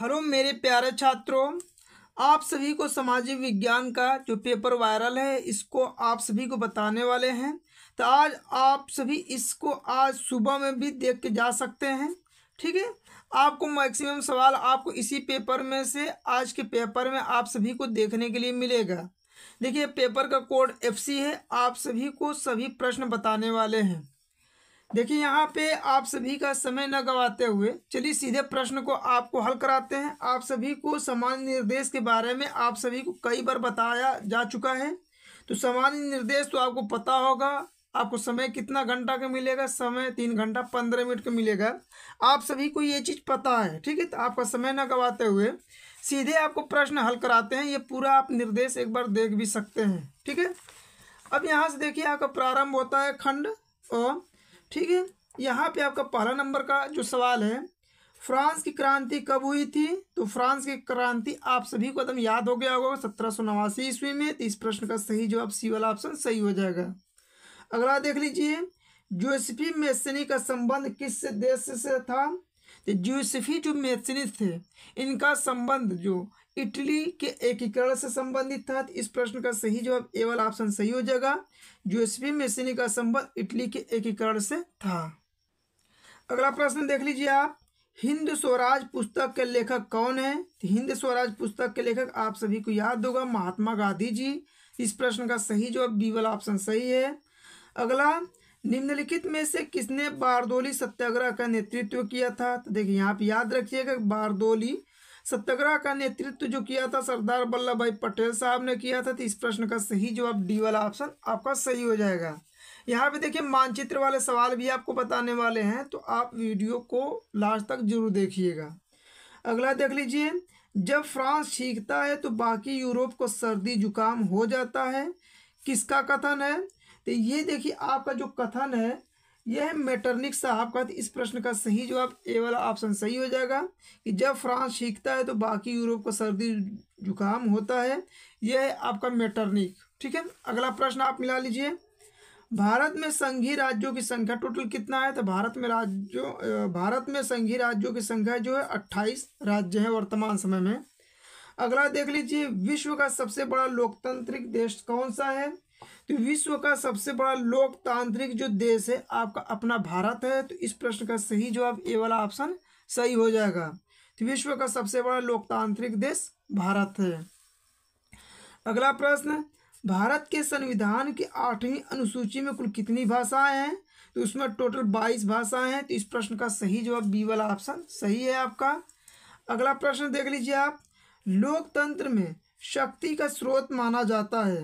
hello मेरे प्यारे छात्रों आप सभी को सामाजिक विज्ञान का जो पेपर वायरल है इसको आप सभी को बताने वाले हैं तो आज आप सभी इसको आज सुबह में भी देख के जा सकते हैं ठीक है आपको मैक्सिमम सवाल आपको इसी पेपर में से आज के पेपर में आप सभी को देखने के लिए मिलेगा देखिए पेपर का कोड एफसी है आप सभी को सभी प्रश्न बताने वाले हैं देखिए यहाँ पे आप सभी का समय न गवाते हुए चलिए सीधे प्रश्न को आपको हल कराते हैं आप सभी को समान निर्देश के बारे में आप सभी को कई बार बताया जा चुका है तो सामान्य निर्देश तो आपको पता होगा आपको समय कितना घंटा का मिलेगा समय तीन घंटा पंद्रह मिनट का मिलेगा आप सभी को ये चीज़ पता है ठीक है तो आपका समय न गवाते हुए सीधे आपको प्रश्न हल कराते हैं ये पूरा आप निर्देश एक बार देख भी सकते हैं ठीक है अब यहाँ से देखिए आपका प्रारंभ होता है खंड और ठीक है यहाँ पे आपका पहला नंबर का जो सवाल है फ्रांस की क्रांति कब हुई थी तो फ्रांस की क्रांति आप सभी को एकदम याद हो गया होगा सत्रह सौ नवासी ईस्वी में तो इस प्रश्न का सही जवाब सी वाला ऑप्शन सही हो जाएगा अगला देख लीजिए जोसफी मेसनी का संबंध किस देश से था तो जोसफी जो मेसनी थे इनका संबंध जो इटली के एकीकरण से संबंधित था इस प्रश्न का सही जवाब ए वाला ऑप्शन सही हो जाएगा जोसफी मेसिनी का संबंध इटली के एकीकरण से था अगला प्रश्न देख लीजिए आप हिंद स्वराज पुस्तक के लेखक कौन है हिंद स्वराज पुस्तक के लेखक आप सभी को याद होगा महात्मा गांधी जी इस प्रश्न का सही जवाब बी वाला ऑप्शन सही है अगला निम्नलिखित में से किसने बारदोली सत्याग्रह का नेतृत्व किया था तो देखिए यहाँ पे याद रखिएगा बारदोली सत्याग्रह का नेतृत्व जो किया था सरदार वल्लभ भाई पटेल साहब ने किया था तो इस प्रश्न का सही जवाब डी वाला ऑप्शन आपका सही हो जाएगा यहाँ पे देखिए मानचित्र वाले सवाल भी आपको बताने वाले हैं तो आप वीडियो को लास्ट तक जरूर देखिएगा अगला देख लीजिए जब फ्रांस छीखता है तो बाकी यूरोप को सर्दी जुकाम हो जाता है किसका कथन है तो ये देखिए आपका जो कथन है यह है मेटर्निक साहब का इस प्रश्न का सही जवाब ए वाला ऑप्शन सही हो जाएगा कि जब फ्रांस सीखता है तो बाकी यूरोप को सर्दी जुकाम होता है यह है आपका मेटर्निक ठीक है अगला प्रश्न आप मिला लीजिए भारत में संघीय राज्यों की संख्या टोटल कितना है तो भारत में राज्यों भारत में संघीय राज्यों की संख्या जो है अट्ठाईस राज्य है वर्तमान समय में अगला देख लीजिए विश्व का सबसे बड़ा लोकतांत्रिक देश कौन सा है तो विश्व का सबसे बड़ा लोकतांत्रिक जो देश है आपका अपना भारत है तो इस प्रश्न का सही जवाब ए वाला ऑप्शन सही हो जाएगा तो विश्व का सबसे बड़ा लोकतांत्रिक देश भारत है अगला प्रश्न भारत के संविधान की आठवीं अनुसूची में कुल कितनी भाषाएं हैं तो उसमें टोटल बाईस भाषाएं हैं तो इस प्रश्न का सही जवाब बी वाला ऑप्शन सही है आपका अगला प्रश्न देख लीजिए आप लोकतंत्र में शक्ति का स्रोत माना जाता है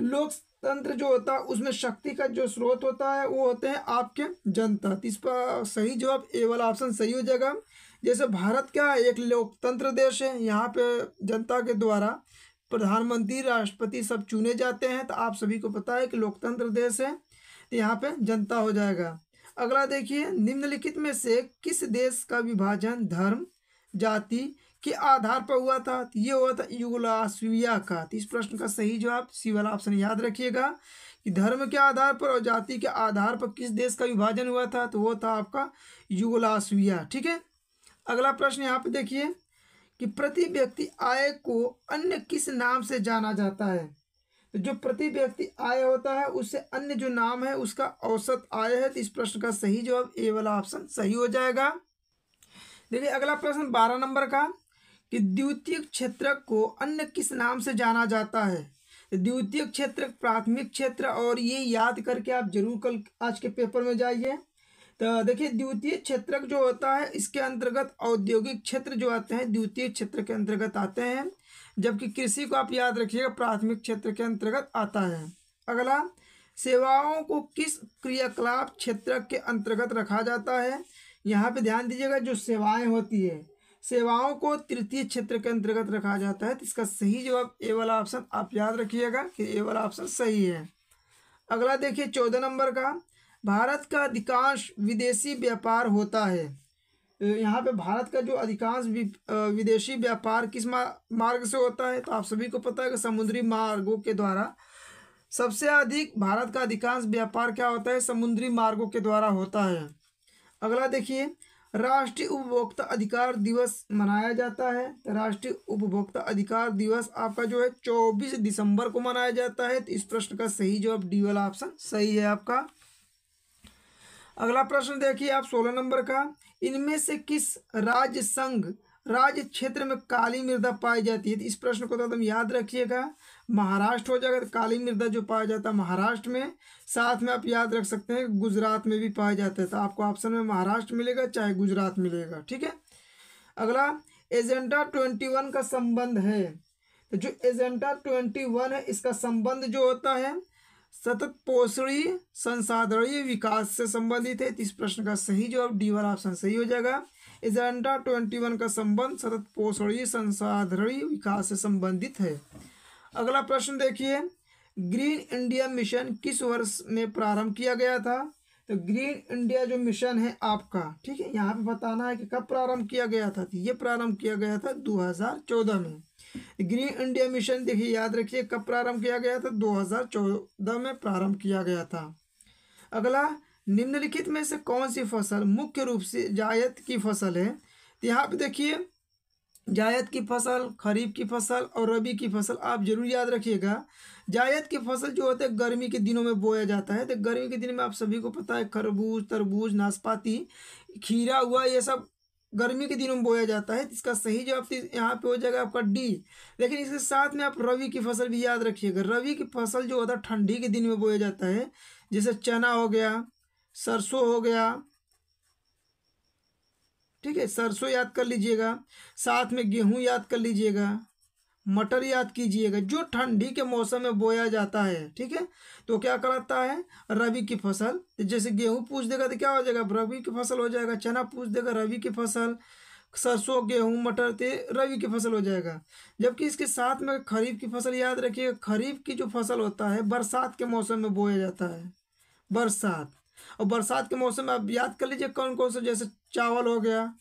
लोकतंत्र जो होता है उसमें शक्ति का जो स्रोत होता है वो होते हैं आपके जनता तो इस पर सही जवाब ए वाला ऑप्शन सही हो जाएगा जैसे भारत क्या एक लोकतंत्र देश है यहाँ पे जनता के द्वारा प्रधानमंत्री राष्ट्रपति सब चुने जाते हैं तो आप सभी को पता है कि लोकतंत्र देश है तो यहाँ पे जनता हो जाएगा अगला देखिए निम्नलिखित में से किस देश का विभाजन धर्म जाति के आधार पर हुआ था तो ये हुआ था युगलाशिया का तो इस प्रश्न का सही जवाब सी वाला ऑप्शन याद रखिएगा कि धर्म के आधार पर और जाति के आधार पर किस देश का विभाजन हुआ था तो वो था आपका युगलाशिया ठीक है अगला प्रश्न यहाँ पे देखिए कि प्रति व्यक्ति आय को अन्य किस नाम से जाना जाता है तो जो प्रति व्यक्ति आय होता है उससे अन्य जो नाम है उसका औसत आय है तो इस प्रश्न का सही जवाब ए वाला ऑप्शन सही हो जाएगा देखिए अगला प्रश्न बारह नंबर का कि द्वितीय क्षेत्र को अन्य किस नाम से जाना जाता है द्वितीय क्षेत्र प्राथमिक क्षेत्र और ये याद करके आप जरूर कल आज के पेपर में जाइए तो देखिए द्वितीय क्षेत्र जो होता है इसके अंतर्गत औद्योगिक क्षेत्र जो आते हैं द्वितीय क्षेत्र के अंतर्गत आते हैं जबकि कृषि को आप याद रखिएगा प्राथमिक क्षेत्र के अंतर्गत आता है अगला सेवाओं को किस क्रियाकलाप क्षेत्र के अंतर्गत रखा जाता है यहाँ पे ध्यान दीजिएगा जो सेवाएं होती है सेवाओं को तृतीय क्षेत्र के अंतर्गत रखा जाता है तो इसका सही जवाब ए वाला ऑप्शन आप याद रखिएगा कि ए वाला ऑप्शन सही है अगला देखिए चौदह नंबर का भारत का अधिकांश विदेशी व्यापार होता है यहाँ पे भारत का जो अधिकांश विदेशी व्यापार किस मार्ग से होता है तो आप सभी को पता है कि समुद्री मार्गों के द्वारा सबसे अधिक भारत का अधिकांश व्यापार क्या होता है समुद्री मार्गों के द्वारा होता है अगला देखिए राष्ट्रीय उपभोक्ता अधिकार दिवस मनाया जाता है तो राष्ट्रीय उपभोक्ता अधिकार दिवस आपका जो है चौबीस दिसंबर को मनाया जाता है तो इस प्रश्न का सही जवाब डी वाला ऑप्शन सही है आपका अगला प्रश्न देखिए आप सोलह नंबर का इनमें से किस राज्य संघ राज्य क्षेत्र में काली मृदा पाई जाती है तो इस प्रश्न को तो एकदम याद रखिएगा महाराष्ट्र हो जाएगा तो काली मृदा जो पाया जाता है महाराष्ट्र में साथ में आप याद रख सकते हैं गुजरात में भी पाया जाता है तो आपको ऑप्शन में महाराष्ट्र मिलेगा चाहे गुजरात मिलेगा ठीक है अगला एजेंडा ट्वेंटी वन का संबंध है तो जो एजेंडा ट्वेंटी वन है इसका संबंध जो होता है सतत पोषणीय संसाधनीय विकास से संबंधित है तो इस प्रश्न का सही जवाब डी वाला ऑप्शन सही हो जाएगा एजेंडा ट्वेंटी वन का संबंध सतत पोषणीय संसाधनीय विकास से संबंधित है अगला प्रश्न देखिए ग्रीन इंडिया मिशन किस वर्ष में प्रारंभ किया गया था तो ग्रीन इंडिया जो मिशन है आपका ठीक है यहाँ पे बताना है कि कब प्रारंभ किया गया था तो ये प्रारंभ किया गया था 2014 में ग्रीन इंडिया मिशन देखिए याद रखिए कब प्रारंभ किया गया था 2014 में प्रारंभ किया गया था अगला निम्नलिखित में से कौन सी फसल मुख्य रूप से जायद की फसल है तो यहाँ पे देखिए जायद की फसल खरीफ की फसल और रबी की फसल आप जरूर याद रखिएगा जायद की फसल जो होता है गर्मी के दिनों में बोया जाता है तो गर्मी के दिन में आप सभी को पता है खरबूज तरबूज नाशपाती खीरा हुआ ये सब गर्मी के दिनों में बोया जाता है इसका सही जवाब तो यहाँ पे हो जाएगा आपका डी लेकिन इसके साथ में आप रवि की फसल भी याद रखिएगा रवि की फसल जो होता है ठंडी के दिन में बोया जाता है जैसे चना हो गया सरसों हो गया ठीक है सरसों याद कर लीजिएगा साथ में गेहूं याद कर लीजिएगा मटर याद कीजिएगा जो ठंडी के मौसम में बोया जाता है ठीक है तो क्या कराता है रबी की फसल तो जैसे गेहूं पूछ देगा तो क्या हो जाएगा रबी की फसल हो जाएगा चना पूछ देगा रबी की फसल सरसों गेहूं मटर ते तो रवि की फसल हो जाएगा जबकि इसके साथ में खरीफ की फसल याद रखिएगा खरीफ की जो फसल होता है बरसात के मौसम में बोया जाता है बरसात और बरसात के मौसम में आप याद कर लीजिए कौन कौन सा जैसे चावल हो गया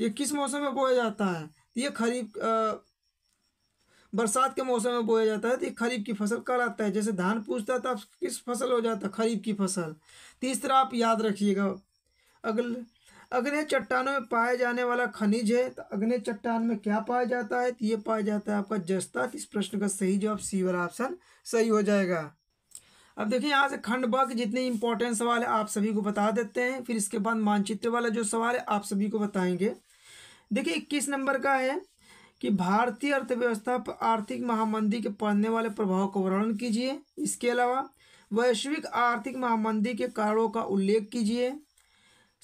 ये किस मौसम में बोया जाता है ये खरीफ बरसात के मौसम में बोया जाता है तो ये खरीफ की फसल आता है जैसे धान पूछता है तो आप किस फसल हो जाता है खरीफ की फसल तीसरा तो आप याद रखिएगा अगले अग्नि चट्टानों में पाया जाने वाला खनिज है तो अग्नि चट्टान में क्या पाया जाता है तो ये पाया जाता है आपका जस्ता तो इस प्रश्न का सही जवाब सी वाला ऑप्शन सही हो जाएगा अब देखिए यहाँ से खंड ब के जितने इंपॉर्टेंट सवाल है आप सभी को बता देते हैं फिर इसके बाद मानचित्र वाला जो सवाल है आप सभी को बताएंगे देखिए इक्कीस नंबर का है कि भारतीय अर्थव्यवस्था पर आर्थिक महामंदी के पड़ने वाले प्रभाव का वर्णन कीजिए इसके अलावा वैश्विक आर्थिक महामंदी के कारणों का उल्लेख कीजिए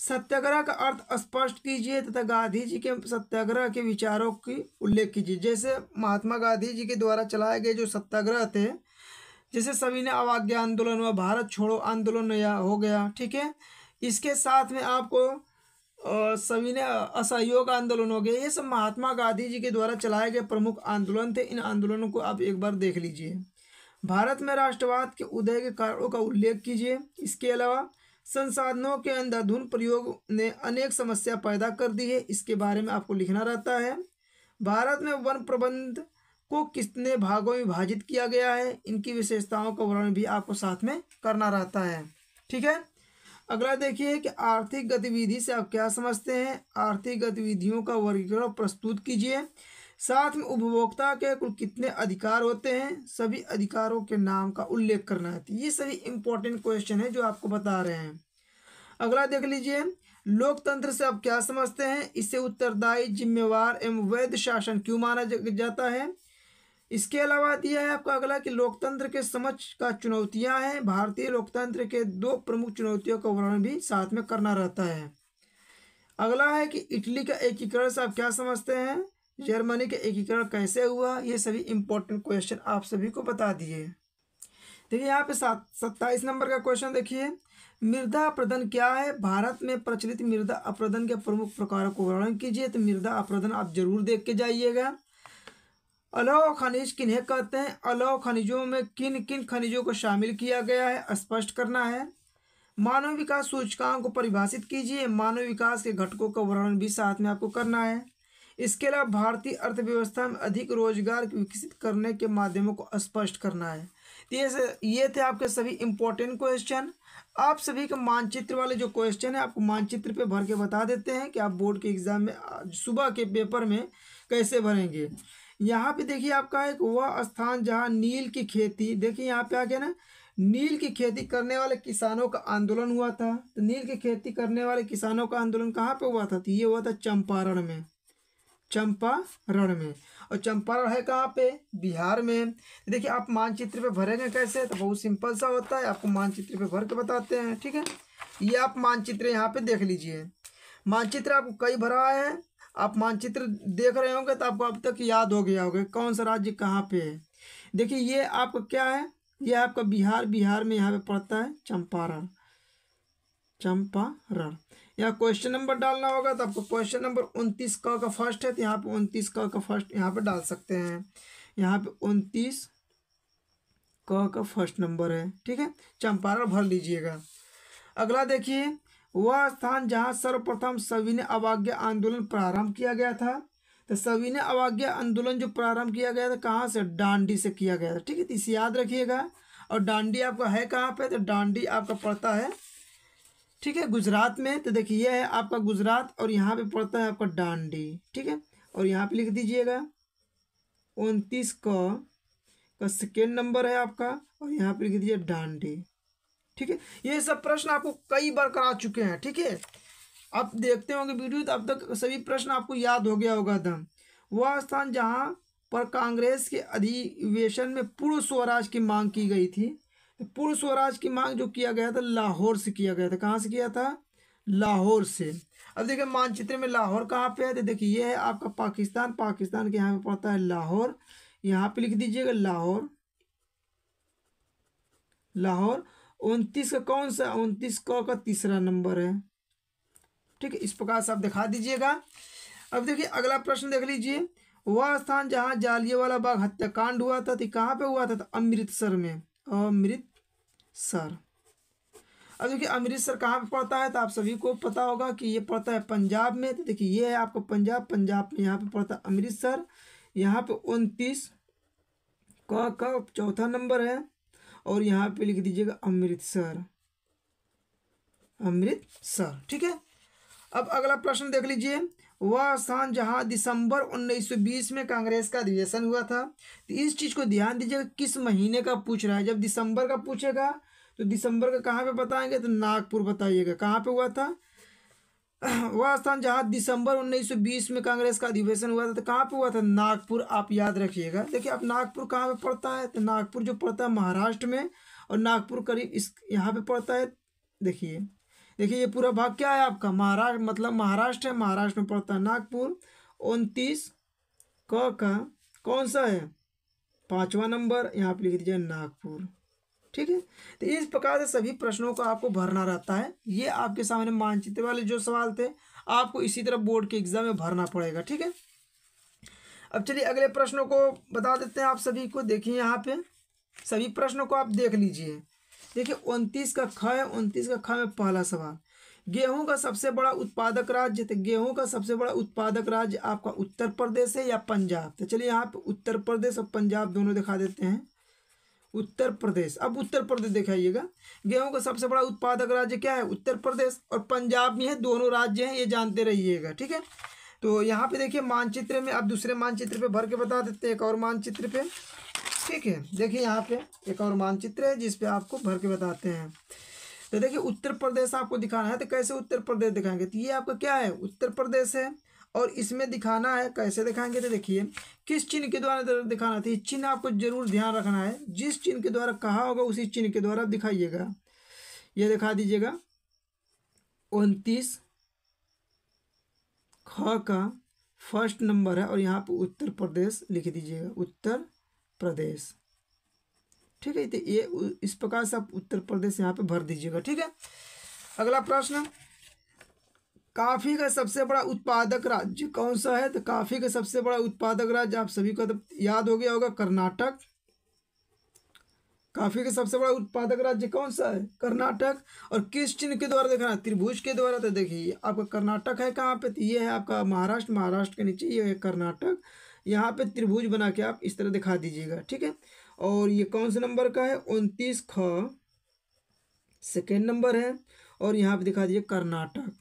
सत्याग्रह का अर्थ स्पष्ट कीजिए तथा गांधी जी के सत्याग्रह के विचारों की उल्लेख कीजिए जैसे महात्मा गांधी जी के द्वारा चलाए गए जो सत्याग्रह थे जैसे सभी ने अवाज्ञा आंदोलन व भारत छोड़ो आंदोलन नया हो गया ठीक है इसके साथ में आपको सभी ने असहयोग आंदोलन हो गया ये सब महात्मा गांधी जी के द्वारा चलाए गए प्रमुख आंदोलन थे इन आंदोलनों को आप एक बार देख लीजिए भारत में राष्ट्रवाद के उदय के कारणों का उल्लेख कीजिए इसके अलावा संसाधनों के अंधाधुन प्रयोग ने अनेक समस्या पैदा कर दी है इसके बारे में आपको लिखना रहता है भारत में वन प्रबंध को कितने भागों में विभाजित किया गया है इनकी विशेषताओं का वर्णन भी आपको साथ में करना रहता है ठीक है अगला देखिए कि आर्थिक गतिविधि से आप क्या समझते हैं आर्थिक गतिविधियों का वर्गीकरण प्रस्तुत कीजिए साथ में उपभोक्ता के कुल कितने अधिकार होते हैं सभी अधिकारों के नाम का उल्लेख करना है तो ये सभी इम्पोर्टेंट क्वेश्चन है जो आपको बता रहे हैं अगला देख लीजिए लोकतंत्र से आप क्या समझते हैं इसे उत्तरदायी जिम्मेवार एवं वैध शासन क्यों माना जाता है इसके अलावा दिया है आपका अगला कि लोकतंत्र के समझ का चुनौतियां हैं भारतीय लोकतंत्र के दो प्रमुख चुनौतियों का वर्णन भी साथ में करना रहता है अगला है कि इटली का एकीकरण से आप क्या समझते हैं जर्मनी का एकीकरण कैसे हुआ ये सभी इम्पोर्टेंट क्वेश्चन आप सभी को बता दिए देखिए यहाँ पे सात सत्ताईस नंबर का क्वेश्चन देखिए मृदा अप्रदन क्या है भारत में प्रचलित मृदा अप्रदन के प्रमुख प्रकारों को वर्णन कीजिए तो मृदा अप्रदन आप जरूर देख के जाइएगा अलाव खनिज किन्हें कहते हैं अलाव खनिजों में किन किन खनिजों को शामिल किया गया है स्पष्ट करना है मानव विकास सूचकांक को परिभाषित कीजिए मानव विकास के घटकों का वर्णन भी साथ में आपको करना है इसके अलावा भारतीय अर्थव्यवस्था में अधिक रोजगार विकसित करने के माध्यमों को स्पष्ट करना है तो ये ये थे आपके सभी इम्पोर्टेंट क्वेश्चन आप सभी के मानचित्र वाले जो क्वेश्चन है आपको मानचित्र पे भर के बता देते हैं कि आप बोर्ड के एग्ज़ाम में सुबह के पेपर में कैसे भरेंगे यहाँ पे देखिए आपका एक वह स्थान जहाँ नील की खेती देखिए यहाँ पे आ गया ना नील की खेती करने वाले किसानों का आंदोलन हुआ था तो नील की खेती करने वाले किसानों का आंदोलन कहाँ पे हुआ था तो ये हुआ था चंपारण में चंपारण में और चंपारण है कहाँ पे बिहार में देखिए आप मानचित्र पे भरेंगे कैसे तो बहुत सिंपल सा होता है आपको मानचित्र पे भर के बताते हैं ठीक है ये आप मानचित्र यहाँ पे देख लीजिए मानचित्र आपको कई भरा है आप मानचित्र देख रहे होंगे तो आपको अब तक याद हो गया होगा कौन सा राज्य कहाँ पे है देखिए ये आपका क्या है ये आपका बिहार बिहार में यहाँ पे पड़ता है चंपारण चंपारण यहाँ क्वेश्चन नंबर डालना होगा तो आपको क्वेश्चन नंबर उनतीस क का फर्स्ट है तो यहाँ पे उनतीस क का फर्स्ट यहाँ पे डाल सकते हैं यहाँ पे उनतीस क का फर्स्ट नंबर है ठीक है चंपारण भर लीजिएगा अगला देखिए वह स्थान जहाँ सर्वप्रथम सविनय अवाज्ञा आंदोलन प्रारंभ किया गया था तो सविनय अवाज्ञा आंदोलन जो प्रारंभ किया गया था कहाँ से डांडी से किया गया था ठीक है तो इसे याद रखिएगा और डांडी आपका है कहाँ पे तो डांडी आपका पड़ता है ठीक है गुजरात में तो देखिए यह है आपका गुजरात और यहाँ पे पड़ता है आपका डांडी ठीक है और यहाँ पे लिख दीजिएगा उनतीस का का सेकेंड नंबर है आपका और यहाँ पे लिख दीजिए डांडी ठीक है ये सब प्रश्न आपको कई बार करा चुके हैं ठीक है अब देखते होंगे वीडियो तो अब तक सभी प्रश्न आपको याद हो गया होगा दम वह स्थान जहाँ पर कांग्रेस के अधिवेशन में पूर्व स्वराज की मांग की गई थी पूर्व स्वराज की मांग जो किया गया था लाहौर से किया गया था कहाँ से किया था लाहौर से अब देखिए मानचित्र में लाहौर कहाँ पे है तो देखिए ये है आपका पाकिस्तान पाकिस्तान के यहाँ पे पड़ता है लाहौर यहाँ पे लिख दीजिएगा लाहौर लाहौर उनतीस का कौन सा उनतीस क का तीसरा नंबर है ठीक है इस प्रकार से आप दिखा दीजिएगा अब देखिए अगला प्रश्न देख लीजिए वह स्थान जहाँ जालियावाला बाग हत्याकांड हुआ था तो कहाँ पे हुआ था तो अमृतसर में अमृतसर अब देखिए अमृतसर कहाँ पे पड़ता है तो आप सभी को पता होगा कि ये पड़ता है पंजाब में तो देखिए ये है आपको पंजाब पंजाब में यहाँ पे पड़ता है अमृतसर यहाँ पे उनतीस क का चौथा नंबर है और यहाँ पे लिख दीजिएगा अमृतसर अमृतसर ठीक है अब अगला प्रश्न देख लीजिए वह स्थान जहां दिसंबर 1920 में कांग्रेस का अधिवेशन हुआ था तो इस चीज़ को ध्यान दीजिएगा किस महीने का पूछ रहा है जब दिसंबर का पूछेगा तो दिसंबर का कहाँ पे बताएंगे तो नागपुर बताइएगा कहाँ पे हुआ था वह स्थान जहाँ दिसंबर 1920 में कांग्रेस का अधिवेशन हुआ था तो कहाँ पे हुआ था नागपुर आप याद रखिएगा देखिए अब नागपुर कहाँ पे पड़ता है तो नागपुर जो पड़ता है महाराष्ट्र में और नागपुर करीब इस यहाँ पे पड़ता है देखिए देखिए ये पूरा भाग क्या है आपका महाराष्ट्र मतलब महाराष्ट्र है महाराष्ट्र में पड़ता है नागपुर उनतीस क का कौन सा है पाँचवा नंबर यहाँ पर लिख दीजिए नागपुर ठीक है तो इस प्रकार से सभी प्रश्नों को आपको भरना रहता है ये आपके सामने मानचित्र वाले जो सवाल थे आपको इसी तरह बोर्ड के एग्जाम में भरना पड़ेगा ठीक है अब चलिए अगले प्रश्नों को बता देते हैं आप सभी को देखिए यहाँ पे सभी प्रश्नों को आप देख लीजिए देखिए उनतीस का ख है उनतीस का ख में पहला सवाल गेहूं का सबसे बड़ा उत्पादक राज्य तो गेहूं का सबसे बड़ा उत्पादक राज्य आपका उत्तर प्रदेश है या पंजाब तो चलिए यहाँ पे उत्तर प्रदेश और पंजाब दोनों दिखा देते हैं उत्तर प्रदेश अब उत्तर प्रदेश दिखाइएगा गेहूं का सबसे बड़ा उत्पादक राज्य क्या है उत्तर प्रदेश और पंजाब में है दोनों राज्य हैं ये जानते रहिएगा ठीक है तो यहाँ पे देखिए मानचित्र में अब दूसरे मानचित्र पे भर के बता देते हैं एक और मानचित्र पे ठीक है देखिए यहाँ पे एक और मानचित्र है जिसपे आपको भर के बताते हैं तो देखिए उत्तर प्रदेश आपको दिखाना है तो कैसे उत्तर प्रदेश दिखाएंगे तो ये आपका क्या है उत्तर प्रदेश है और इसमें दिखाना है कैसे दिखाएंगे तो देखिए किस चिन्ह के द्वारा दिखाना था चिन्ह आपको जरूर ध्यान रखना है जिस चिन्ह के द्वारा कहा होगा उसी चिन्ह के द्वारा दिखाइएगा यह दिखा दीजिएगा उनतीस ख का फर्स्ट नंबर है और यहाँ पर उत्तर प्रदेश लिख दीजिएगा उत्तर प्रदेश ठीक है तो ये इस प्रकार से आप उत्तर प्रदेश यहाँ पे भर दीजिएगा ठीक है अगला प्रश्न काफ़ी का सबसे बड़ा उत्पादक राज्य कौन सा है तो काफ़ी का सबसे बड़ा उत्पादक राज्य आप सभी को तो याद हो गया होगा कर्नाटक काफ़ी का सबसे बड़ा उत्पादक राज्य कौन सा है कर्नाटक और किस चिन्ह के द्वारा देखना त्रिभुज के द्वारा तो देखिए आपका कर्नाटक है कहाँ पे तो ये है आपका महाराष्ट्र महाराष्ट्र के नीचे ये है कर्नाटक यहाँ पे त्रिभुज बना के आप इस तरह दिखा दीजिएगा ठीक है और ये कौन से नंबर का है उनतीस ख सेकेंड नंबर है और यहाँ पे दिखा दीजिए कर्नाटक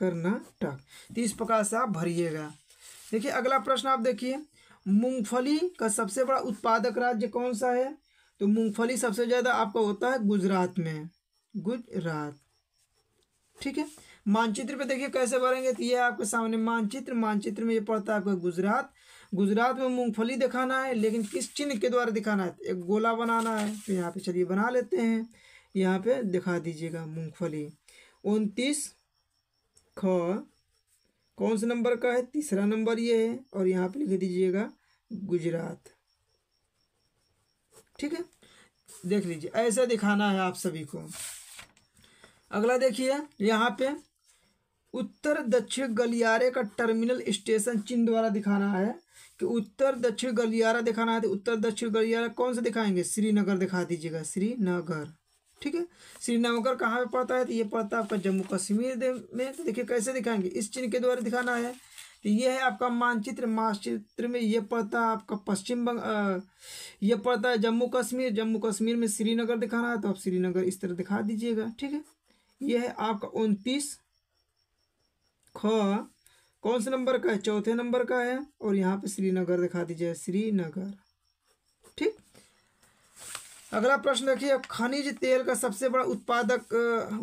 कर्नाटक तो इस प्रकार से आप भरिएगा देखिए अगला प्रश्न आप देखिए मूंगफली का सबसे बड़ा उत्पादक राज्य कौन सा है तो मूंगफली सबसे ज़्यादा आपका होता है गुजरात में गुजरात ठीक है मानचित्र पे देखिए कैसे भरेंगे तो ये आपके सामने मानचित्र मानचित्र में ये पड़ता है आपका गुजरात गुजरात में मूंगफली दिखाना है लेकिन किस चिन्ह के द्वारा दिखाना है एक गोला बनाना है तो यहाँ पे चलिए बना लेते हैं यहाँ पे दिखा दीजिएगा मूंगफली उनतीस ख कौन से नंबर का है तीसरा नंबर ये है और यहाँ पे लिख दीजिएगा गुजरात ठीक है देख लीजिए ऐसा दिखाना है आप सभी को अगला देखिए यहाँ पे उत्तर दक्षिण गलियारे का टर्मिनल स्टेशन चिन्ह द्वारा दिखाना है कि उत्तर दक्षिण गलियारा दिखाना है तो उत्तर दक्षिण गलियारा कौन सा दिखाएंगे श्रीनगर दिखा दीजिएगा श्रीनगर ठीक है श्रीनगर कहाँ पे पड़ता है तो ये पड़ता है आपका जम्मू कश्मीर में तो देखिए कैसे दिखाएंगे इस चिन्ह के द्वारा दिखाना है तो ये है आपका मानचित्र मानचित्र में ये पड़ता है आपका पश्चिम बंग ये पड़ता है जम्मू कश्मीर जम्मू कश्मीर में श्रीनगर दिखाना है तो आप श्रीनगर इस तरह दिखा दीजिएगा ठीक है यह है आपका उनतीस ख कौन से नंबर का है चौथे नंबर का है और यहाँ पे श्रीनगर दिखा दीजिए श्रीनगर अगला प्रश्न देखिए खनिज तेल का सबसे बड़ा उत्पादक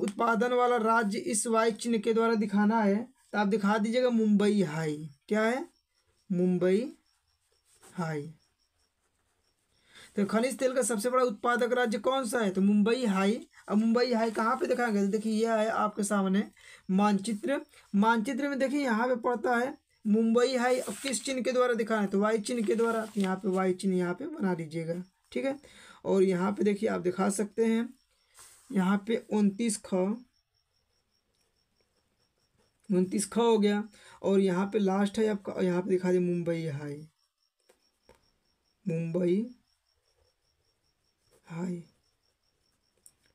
उत्पादन वाला राज्य इस वायु चिन्ह के द्वारा दिखाना है तो आप दिखा दीजिएगा मुंबई हाई क्या है मुंबई हाई तो खनिज तेल का सबसे बड़ा उत्पादक राज्य कौन सा है तो मुंबई हाई अब मुंबई हाई कहाँ पे दिखाएंगे तो देखिए यह है आपके सामने मानचित्र मानचित्र में देखिए यहाँ पे पड़ता है मुंबई हाई अब किस चिन्ह के द्वारा दिखाना है तो वाई चिन्ह के द्वारा तो यहाँ पे वाई चिन्ह यहाँ पे बना दीजिएगा ठीक है और यहाँ पे देखिए आप दिखा सकते हैं यहाँ पे उनतीस ख उनतीस ख हो गया और यहाँ पे लास्ट है आपका यहाँ पे दिखा दें मुंबई हाई मुंबई हाई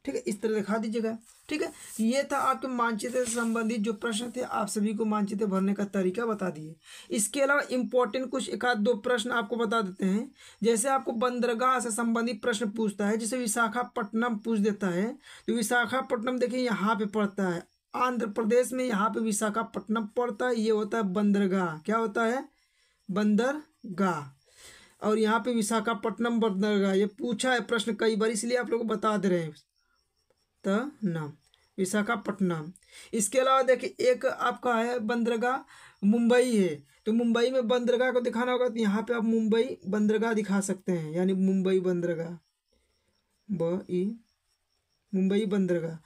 ठीक है इस तरह दिखा दीजिएगा ठीक है ये था आपके मानचित्र से संबंधित जो प्रश्न थे आप सभी को मानचित्र भरने का तरीका बता दिए इसके अलावा इंपॉर्टेंट कुछ एक आध दो प्रश्न आपको बता देते हैं जैसे आपको बंदरगाह से संबंधित प्रश्न पूछता है जैसे विशाखापट्टनम पूछ देता है तो विशाखापट्टनम देखिए यहाँ पे पड़ता है आंध्र प्रदेश में यहाँ पे विशाखापट्टनम पड़ता है ये होता है बंदरगाह क्या होता है बंदरगाह और यहाँ पे विशाखापट्टनम बंदरगाह ये पूछा है प्रश्न कई बार इसलिए आप लोग बता दे रहे हैं पटना विशाखापट्टनम इसके अलावा देखिए एक आपका है बंदरगाह मुंबई है तो मुंबई में बंदरगाह को दिखाना होगा तो यहाँ पे आप मुंबई बंदरगाह दिखा सकते हैं यानी मुंबई बंदरगाह ब ई मुंबई बंदरगाह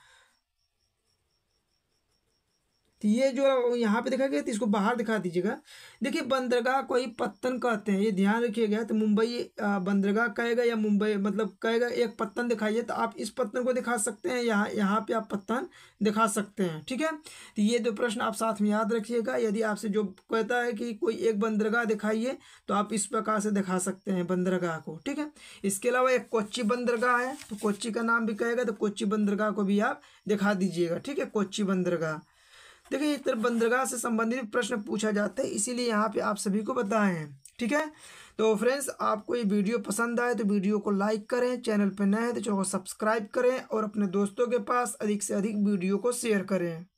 तो ये जो यहाँ पे देखा गया तो इसको बाहर दिखा दीजिएगा देखिए बंदरगाह को ही पत्तन कहते हैं ये ध्यान रखिएगा तो मुंबई बंदरगाह कहेगा या मुंबई मतलब कहेगा एक पत्तन दिखाइए तो आप इस पत्तन को दिखा सकते हैं यहाँ यहाँ पे आप पत्तन दिखा सकते हैं ठीक है तो ये दो प्रश्न आप साथ में याद रखिएगा यदि आपसे जो कहता है कि कोई एक बंदरगाह दिखाइए तो आप इस प्रकार से दिखा सकते हैं बंदरगाह को ठीक है इसके अलावा एक कोच्ची बंदरगाह है तो कोच्ची का नाम भी कहेगा तो कोच्ची बंदरगाह को भी आप दिखा दीजिएगा ठीक है कोच्ची बंदरगाह देखिए इस तरह बंदरगाह से संबंधित प्रश्न पूछा जाता है इसीलिए यहाँ पे आप सभी को बताए हैं ठीक है तो फ्रेंड्स आपको ये वीडियो पसंद आए तो वीडियो को लाइक करें चैनल पर नए हैं तो चैनल को सब्सक्राइब करें और अपने दोस्तों के पास अधिक से अधिक वीडियो को शेयर करें